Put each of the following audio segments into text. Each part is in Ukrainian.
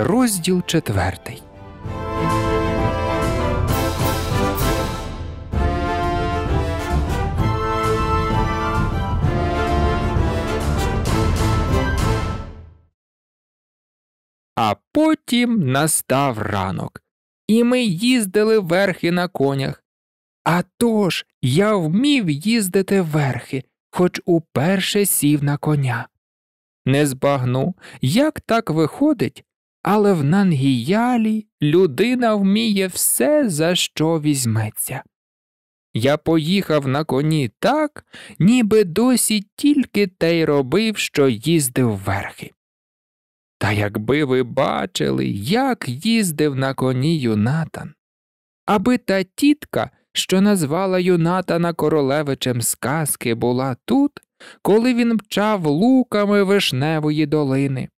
Розділ четвертий. А потім настав ранок, і ми їздили верхи на конях. А тож я вмів їздити верхи, хоч уперше сів на коня. Не збагну, як так виходить, але в Нангіялі людина вміє все, за що візьметься. Я поїхав на коні так, ніби досі тільки те й робив, що їздив верхи. Та якби ви бачили, як їздив на коні юнатан, аби та тітка, що назвала юнатана королевичем сказки, була тут, коли він мчав луками вишневої долини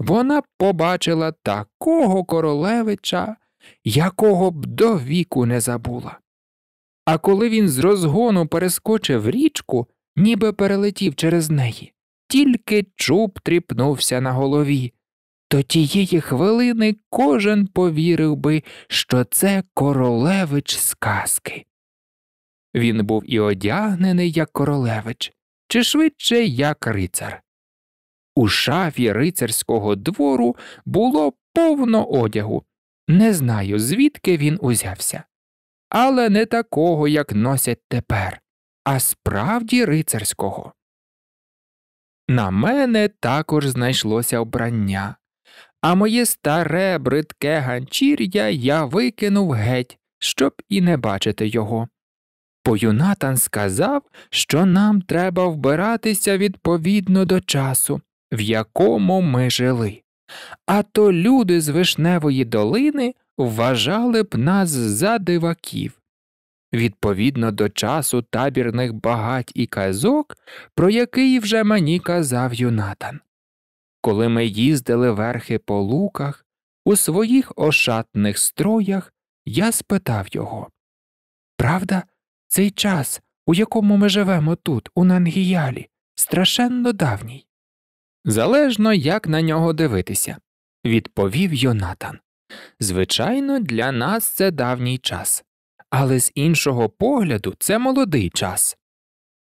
вона побачила такого королевича, якого б до віку не забула. А коли він з розгону перескочив річку, ніби перелетів через неї, тільки чуб тріпнувся на голові. До тієї хвилини кожен повірив би, що це королевич сказки. Він був і одягнений як королевич, чи швидше як рицар. У шафі рицарського двору було повно одягу. Не знаю, звідки він узявся. Але не такого, як носять тепер, а справді рицарського. На мене також знайшлося обрання, а моє старе бридке ганчір'я я викинув геть, щоб і не бачити його. Бо Юнатан сказав, що нам треба вбиратися відповідно до часу, в якому ми жили. А то люди з Вишневої долини вважали б нас за диваків. Відповідно до часу табірних багать і казок, про який вже мені казав Юнатан. Коли ми їздили верхи по луках, у своїх ошатних строях, я спитав його Правда, цей час, у якому ми живемо тут, у Нангіялі, страшенно давній? Залежно, як на нього дивитися, відповів Йонатан. Звичайно, для нас це давній час, але з іншого погляду це молодий час.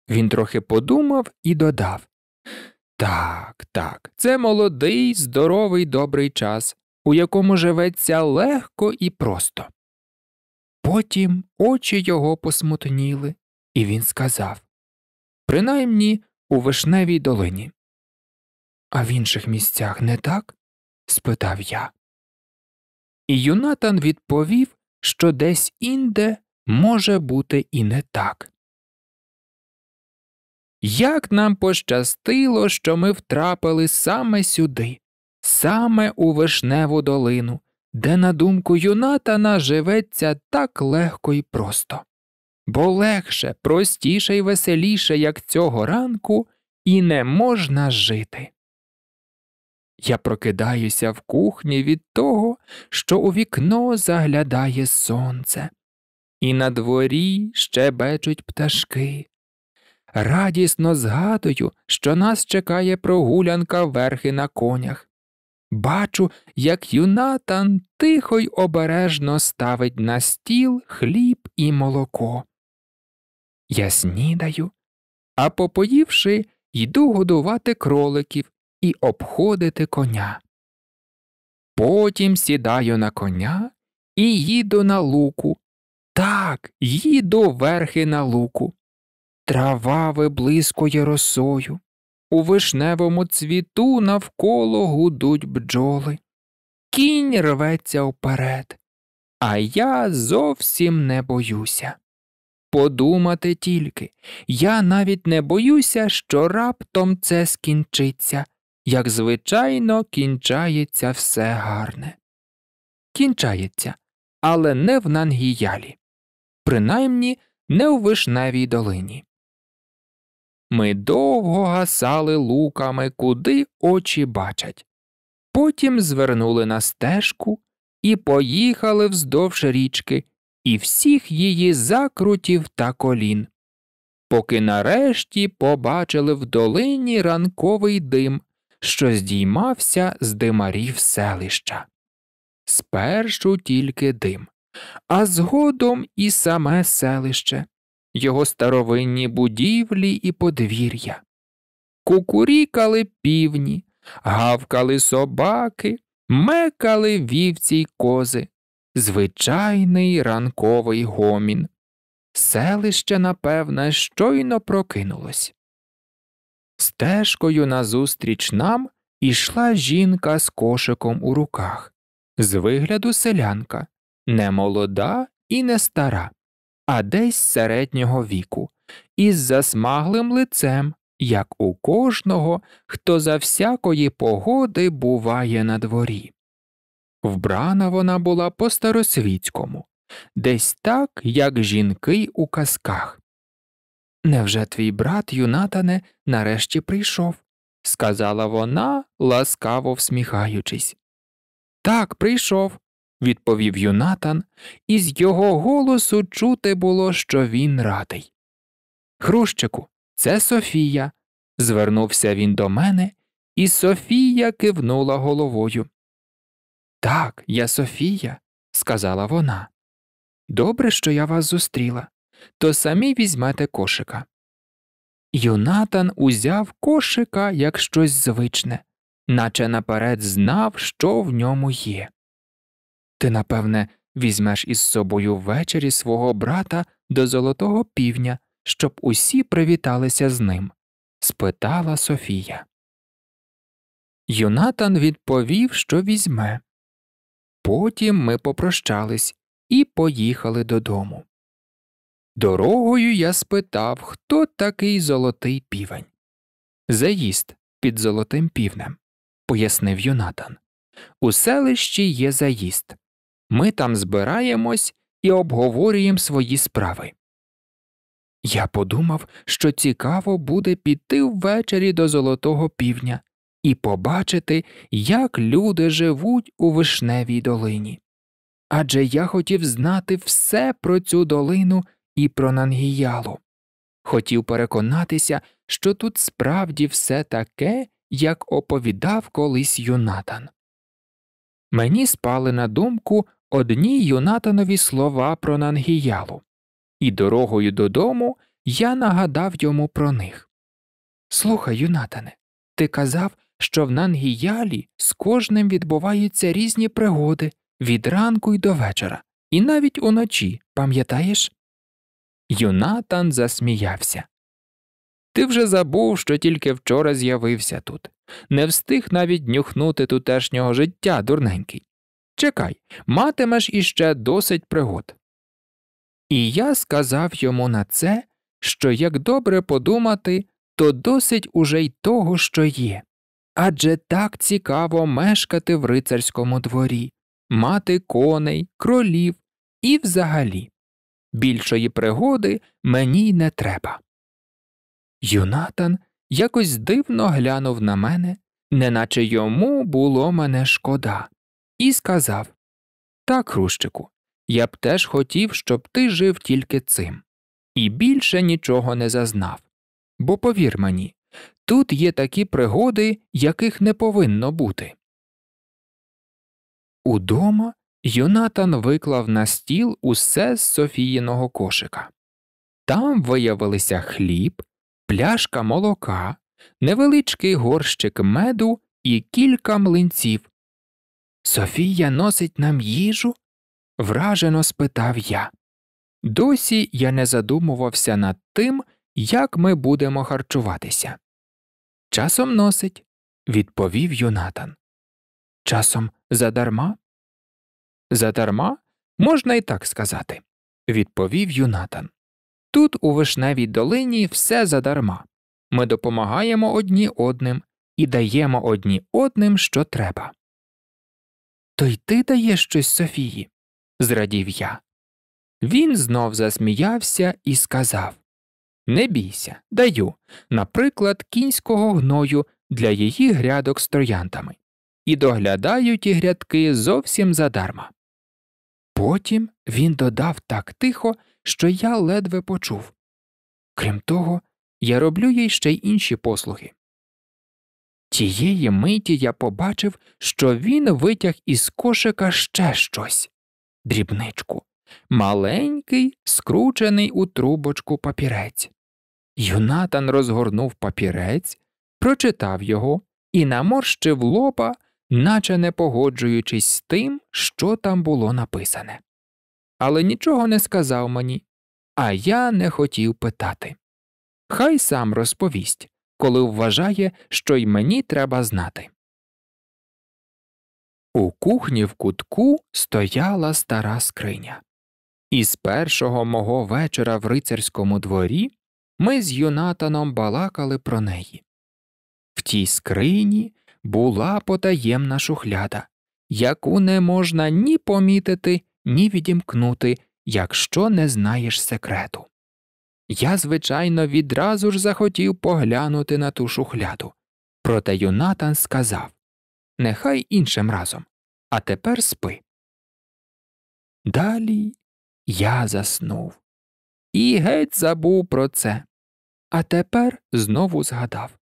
Він трохи подумав і додав Так, так, це молодий, здоровий, добрий час, у якому живеться легко і просто. Потім очі його посмутніли, і він сказав Принаймні у вишневій долині а в інших місцях не так? спитав я. І Юнатан відповів, що десь інде може бути і не так. Як нам пощастило, що ми втрапили саме сюди, саме у Вишневу долину, де, на думку юнатана, живеться так легко і просто, бо легше, простіше і веселіше, як цього ранку, і не можна жити. Я прокидаюся в кухні від того, що у вікно заглядає сонце, і на дворі щебечуть пташки. Радісно згадую, що нас чекає прогулянка верхи на конях. Бачу, як юнатан тихо й обережно ставить на стіл хліб і молоко. Я снідаю, а попоївши, йду годувати кроликів, і обходити коня. Потім сідаю на коня і їду на луку. Так, їду верхи на луку. Трава виблискує росою. У вишневому цвіту навколо гудуть бджоли. Кінь рветься вперед. А я зовсім не боюся. Подумати тільки, я навіть не боюся, що раптом це скінчиться, як звичайно, кінчається все гарне. Кінчається, але не в Нангіялі, принаймні не у вишневій долині. Ми довго гасали луками, куди очі бачать. Потім звернули на стежку і поїхали вздовж річки і всіх її закрутів та колін, поки нарешті побачили в долині ранковий дим, що здіймався з димарів селища. Спершу тільки дим, а згодом і саме селище, його старовинні будівлі і подвір'я. Кукурікали півні, гавкали собаки, мекали вівці й кози, звичайний ранковий гомін. Селище, напевне, щойно прокинулось. Стежкою назустріч нам ішла жінка з кошиком у руках, з вигляду селянка, не молода і не стара, а десь середнього віку, із засмаглим лицем, як у кожного, хто за всякої погоди буває на дворі. Вбрана вона була по старосвітському, десь так, як жінки у казках. Невже твій брат, Юнатане, нарешті прийшов? сказала вона, ласкаво всміхаючись. Так, прийшов, відповів Юнатан, і з його голосу чути було, що він радий. Хрущику, це Софія. Звернувся він до мене, і Софія кивнула головою. Так, я Софія, сказала вона. Добре, що я вас зустріла то самі візьмете кошика. Юнатан узяв кошика як щось звичне, наче наперед знав, що в ньому є. Ти, напевне, візьмеш із собою ввечері свого брата до золотого півня, щоб усі привіталися з ним? спитала Софія. Юнатан відповів, що візьме. Потім ми попрощались і поїхали додому. Дорогою я спитав, хто такий золотий півень. Заїзд під золотим півнем, пояснив Юнатан. У селищі є заїзд. Ми там збираємось і обговорюємо свої справи. Я подумав, що цікаво буде піти ввечері до золотого півня і побачити, як люди живуть у вишневій долині. Адже я хотів знати все про цю долину і про Нангіялу. Хотів переконатися, що тут справді все таке, як оповідав колись Юнатан. Мені спали на думку одні Юнатанові слова про Нангіялу, і дорогою додому я нагадав йому про них. Слухай, Юнатане, ти казав, що в Нангіялі з кожним відбуваються різні пригоди від ранку й до вечора, і навіть уночі, пам'ятаєш? Юнатан засміявся. Ти вже забув, що тільки вчора з'явився тут, не встиг навіть нюхнути тутешнього життя, дурненький. Чекай, матимеш іще досить пригод. І я сказав йому на це, що як добре подумати, то досить уже й того, що є. Адже так цікаво мешкати в рицарському дворі, мати коней, кролів і взагалі більшої пригоди мені й не треба. Юнатан якось дивно глянув на мене, неначе йому було мене шкода, і сказав Так, рущику, я б теж хотів, щоб ти жив тільки цим, і більше нічого не зазнав. Бо повір мені, тут є такі пригоди, яких не повинно бути. Удома Юнатан виклав на стіл усе з Софіїного кошика. Там виявилися хліб, пляшка молока, невеличкий горщик меду і кілька млинців. Софія носить нам їжу? вражено спитав я. Досі я не задумувався над тим, як ми будемо харчуватися. Часом носить, відповів юнатан. Часом задарма? Задарма, можна і так сказати, відповів Юнатан. Тут, у вишневій долині, все задарма. Ми допомагаємо одні одним і даємо одні одним, що треба. То й ти даєш щось Софії, зрадів я. Він знов засміявся і сказав Не бійся, даю, наприклад, кінського гною для її грядок з троянтами. І доглядаю ті грядки зовсім задарма. Потім він додав так тихо, що я ледве почув. Крім того, я роблю їй ще й інші послуги. Тієї миті я побачив, що він витяг із кошика ще щось дрібничку, маленький, скручений у трубочку папірець. Юнатан розгорнув папірець, прочитав його і наморщив лопа наче не погоджуючись з тим, що там було написане. Але нічого не сказав мені, а я не хотів питати. Хай сам розповість, коли вважає, що й мені треба знати. У кухні в кутку стояла стара скриня. І з першого мого вечора в рицарському дворі ми з Юнатаном балакали про неї. В тій скрині була потаємна шухляда, яку не можна ні помітити, ні відімкнути, якщо не знаєш секрету. Я, звичайно, відразу ж захотів поглянути на ту шухляду. Проте Юнатан сказав Нехай іншим разом, а тепер спи. Далі я заснув і геть забув про це, а тепер знову згадав.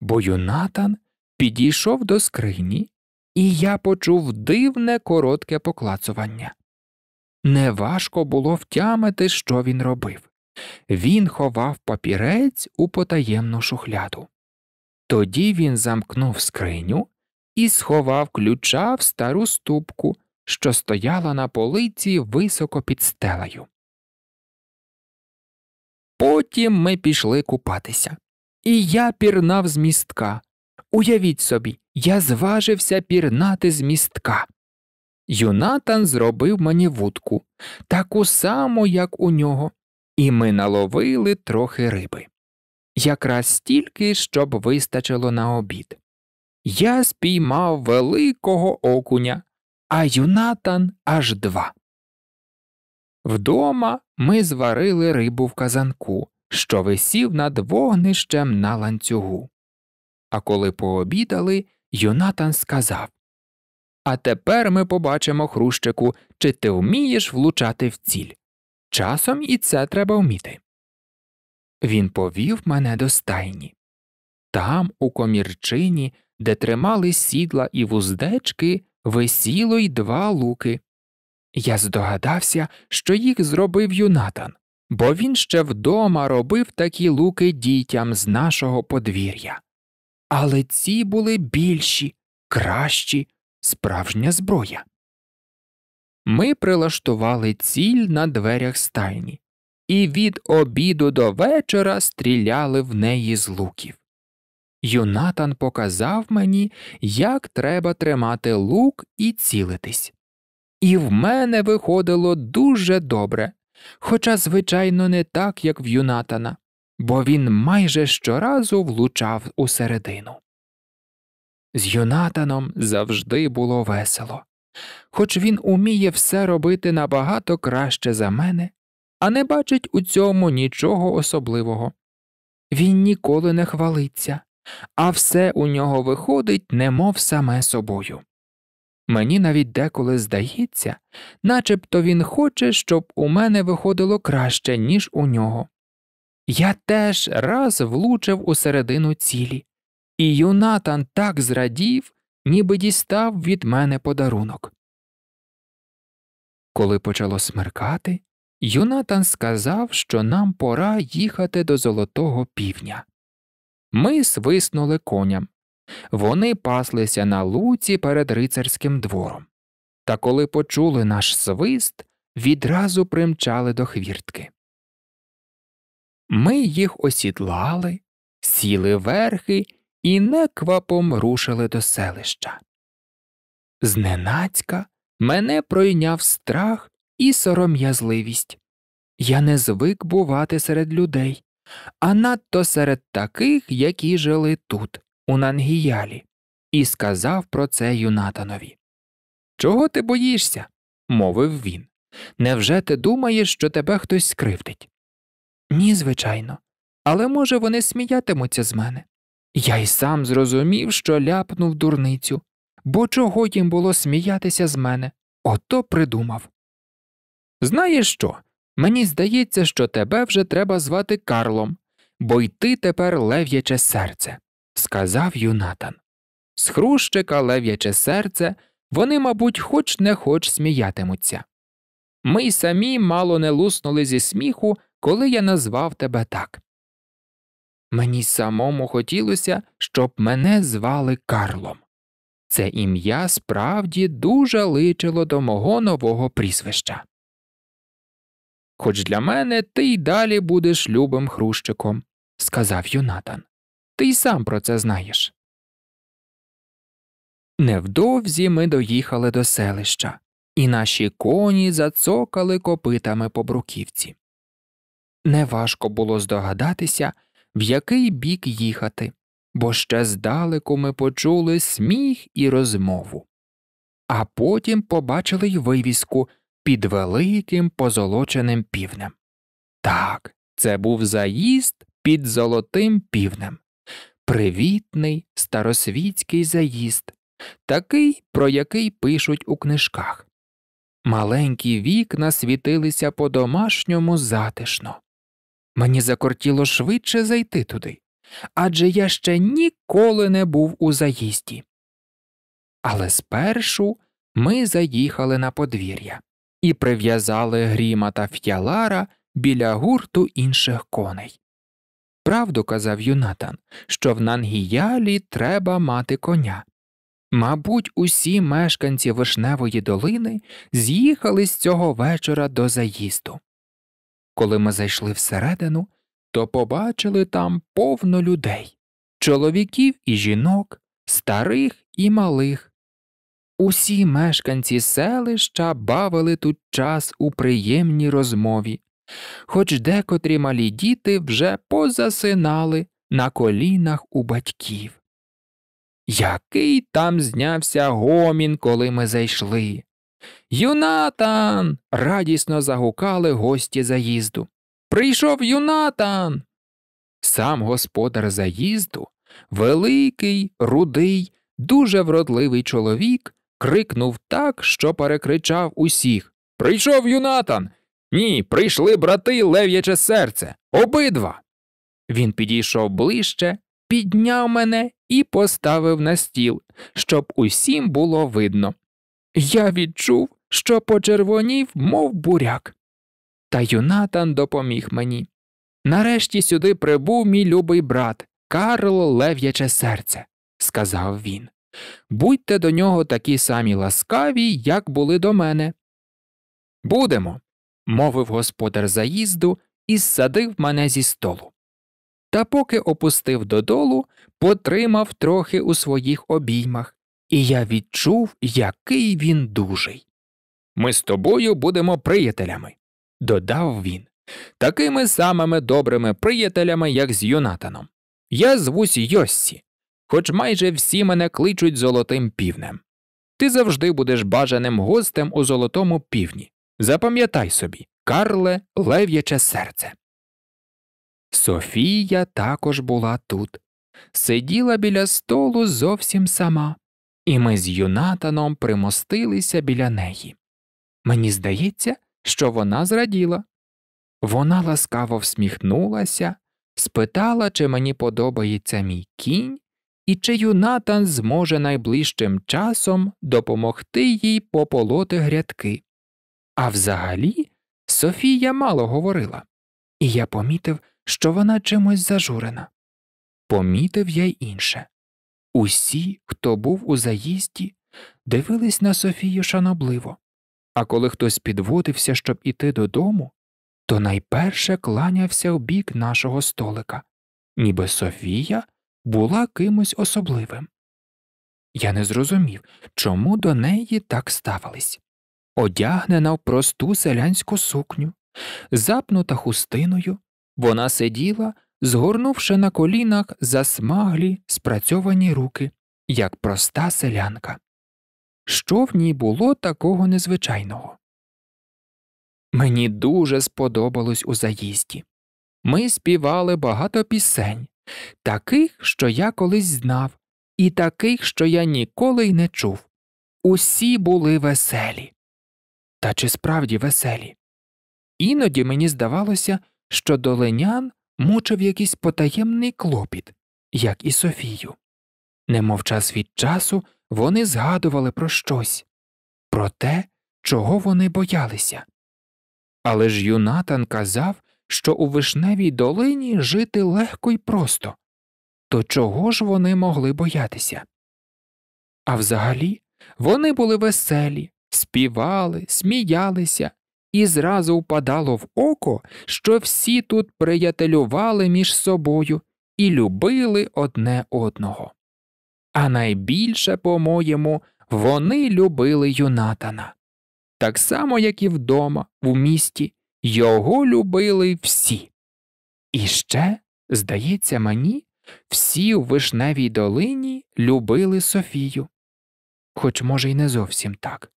Бо Юнатан підійшов до скрині, і я почув дивне коротке поклацування. Неважко було втямити, що він робив. Він ховав папірець у потаємну шухляду. Тоді він замкнув скриню і сховав ключа в стару ступку, що стояла на полиці високо під стелею. Потім ми пішли купатися, і я пірнав з містка, Уявіть собі, я зважився пірнати з містка. Юнатан зробив мені вудку, таку саму, як у нього, і ми наловили трохи риби. Якраз стільки, щоб вистачило на обід. Я спіймав великого окуня, а юнатан аж два. Вдома ми зварили рибу в казанку, що висів над вогнищем на ланцюгу. А коли пообідали, Йонатан сказав А тепер ми побачимо, Хрущику, чи ти вмієш влучати в ціль. Часом і це треба вміти. Він повів мене до стайні. Там, у комірчині, де тримали сідла і вуздечки, висіло й два луки. Я здогадався, що їх зробив Юнатан, бо він ще вдома робив такі луки дітям з нашого подвір'я. Але ці були більші, кращі, справжня зброя. Ми прилаштували ціль на дверях стайні і від обіду до вечора стріляли в неї з луків. Юнатан показав мені, як треба тримати лук і цілитись. І в мене виходило дуже добре, хоча, звичайно, не так, як в Юнатана бо він майже щоразу влучав у середину. З юнатаном завжди було весело, хоч він уміє все робити набагато краще за мене, а не бачить у цьому нічого особливого. Він ніколи не хвалиться, а все у нього виходить, немов саме собою. Мені навіть деколи здається, начебто він хоче, щоб у мене виходило краще, ніж у нього. Я теж раз влучив у середину цілі, і Юнатан так зрадів, ніби дістав від мене подарунок. Коли почало смеркати, Юнатан сказав, що нам пора їхати до Золотого Півня. Ми свиснули коням. Вони паслися на луці перед рицарським двором. Та коли почули наш свист, відразу примчали до хвіртки. Ми їх осідлали, сіли верхи і неквапом рушили до селища. Зненацька мене пройняв страх і сором'язливість. Я не звик бувати серед людей, а надто серед таких, які жили тут, у Нангіялі, і сказав про це Юнатанові. Чого ти боїшся? мовив він. Невже ти думаєш, що тебе хтось скривдить? Ні, звичайно. Але, може, вони сміятимуться з мене. Я й сам зрозумів, що ляпнув дурницю, бо чого їм було сміятися з мене, ото придумав. Знаєш що? Мені здається, що тебе вже треба звати Карлом, бо й ти тепер лев'яче серце, сказав юнатан. З хрущика лев'яче серце, вони, мабуть, хоч не хоч сміятимуться. Ми й самі мало не луснули зі сміху, коли я назвав тебе так. Мені самому хотілося, щоб мене звали Карлом. Це ім'я справді дуже личило до мого нового прізвища. Хоч для мене ти й далі будеш любим хрущиком, сказав Юнатан. Ти й сам про це знаєш. Невдовзі ми доїхали до селища, і наші коні зацокали копитами по бруківці. Неважко було здогадатися, в який бік їхати, бо ще здалеку ми почули сміх і розмову. А потім побачили й вивіску під великим позолоченим півнем. Так, це був заїзд під золотим півнем. Привітний старосвітський заїзд, такий, про який пишуть у книжках. Маленькі вікна світилися по домашньому затишно. Мені закортіло швидше зайти туди, адже я ще ніколи не був у заїзді. Але спершу ми заїхали на подвір'я і прив'язали гріма та ф'ялара біля гурту інших коней. Правду казав Юнатан, що в Нангіялі треба мати коня. Мабуть, усі мешканці Вишневої долини з'їхали з цього вечора до заїзду. Коли ми зайшли всередину, то побачили там повно людей чоловіків і жінок, старих і малих. Усі мешканці селища бавили тут час у приємній розмові, хоч декотрі малі діти вже позасинали на колінах у батьків. Який там знявся гомін, коли ми зайшли. Юнатан. радісно загукали гості заїзду. Прийшов юнатан. Сам господар заїзду, великий, рудий, дуже вродливий чоловік, крикнув так, що перекричав усіх Прийшов юнатан. Ні, прийшли брати, лев'яче серце. Обидва. Він підійшов ближче, підняв мене і поставив на стіл, щоб усім було видно. Я відчув, що почервонів, мов буряк. Та юнатан допоміг мені. Нарешті сюди прибув мій любий брат, Карло Лев'яче серце, сказав він. Будьте до нього такі самі ласкаві, як були до мене. Будемо, мовив господар заїзду і зсадив мене зі столу. Та поки опустив додолу, потримав трохи у своїх обіймах, і я відчув, який він дужий. Ми з тобою будемо приятелями, додав він, такими самими добрими приятелями, як з Юнатаном. Я звусь Йоссі, хоч майже всі мене кличуть золотим півнем. Ти завжди будеш бажаним гостем у золотому півні. Запам'ятай собі, Карле, лев'яче серце. Софія також була тут, сиділа біля столу зовсім сама, і ми з Юнатаном примостилися біля неї. Мені здається, що вона зраділа. Вона ласкаво всміхнулася, спитала, чи мені подобається мій кінь, і чи Юнатан зможе найближчим часом допомогти їй пополоти грядки. А взагалі, Софія мало говорила, і я помітив, що вона чимось зажурена. Помітив я й інше. Усі, хто був у заїзді, дивились на Софію шанобливо. А коли хтось підводився, щоб іти додому, то найперше кланявся в бік нашого столика, ніби Софія була кимось особливим. Я не зрозумів, чому до неї так ставились. Одягнена в просту селянську сукню, запнута хустиною, вона сиділа, згорнувши на колінах засмаглі спрацьовані руки, як проста селянка що в ній було такого незвичайного. Мені дуже сподобалось у заїзді. Ми співали багато пісень, таких, що я колись знав, і таких, що я ніколи й не чув. Усі були веселі. Та чи справді веселі? Іноді мені здавалося, що долинян мучив якийсь потаємний клопіт, як і Софію. Немов час від часу вони згадували про щось, про те, чого вони боялися. Але ж Юнатан казав, що у вишневій долині жити легко і просто, то чого ж вони могли боятися? А взагалі вони були веселі, співали, сміялися, і зразу впадало в око, що всі тут приятелювали між собою і любили одне одного а найбільше, по-моєму, вони любили Юнатана. Так само, як і вдома, в місті, його любили всі. І ще, здається мені, всі в вишневій долині любили Софію, хоч, може, й не зовсім так.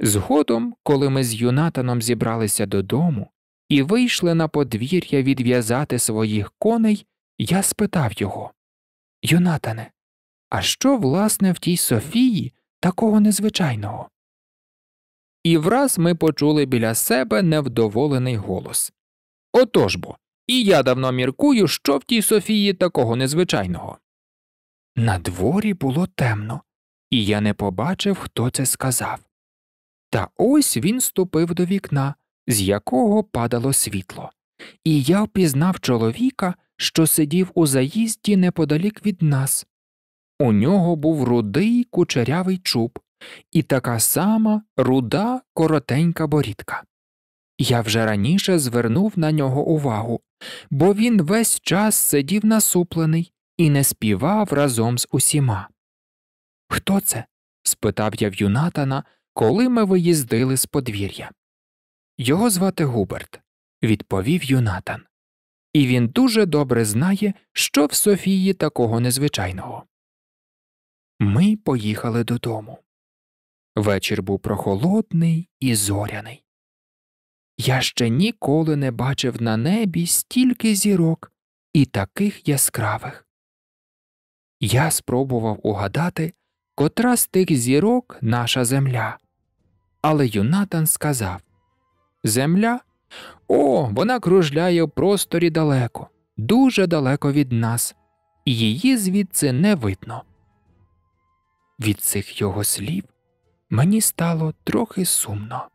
Згодом, коли ми з Юнатаном зібралися додому і вийшли на подвір'я відв'язати своїх коней, я спитав його Юнатане, а що, власне, в тій Софії такого незвичайного? І враз ми почули біля себе невдоволений голос Отож бо, і я давно міркую, що в тій Софії такого незвичайного. На дворі було темно, і я не побачив, хто це сказав. Та ось він ступив до вікна, з якого падало світло, і я впізнав чоловіка, що сидів у заїзді неподалік від нас. У нього був рудий кучерявий чуб і така сама руда коротенька борідка. Я вже раніше звернув на нього увагу, бо він весь час сидів насуплений і не співав разом з усіма. Хто це? спитав я в юнатана, коли ми виїздили з подвір'я. Його звати Губерт, відповів юнатан. І він дуже добре знає, що в Софії такого незвичайного. Ми поїхали додому. Вечір був прохолодний і зоряний. Я ще ніколи не бачив на небі стільки зірок і таких яскравих. Я спробував угадати, котра з тих зірок наша земля. Але Юнатан сказав Земля? О, вона кружляє в просторі далеко, дуже далеко від нас, і її звідси не видно. Від цих його слів мені стало трохи сумно.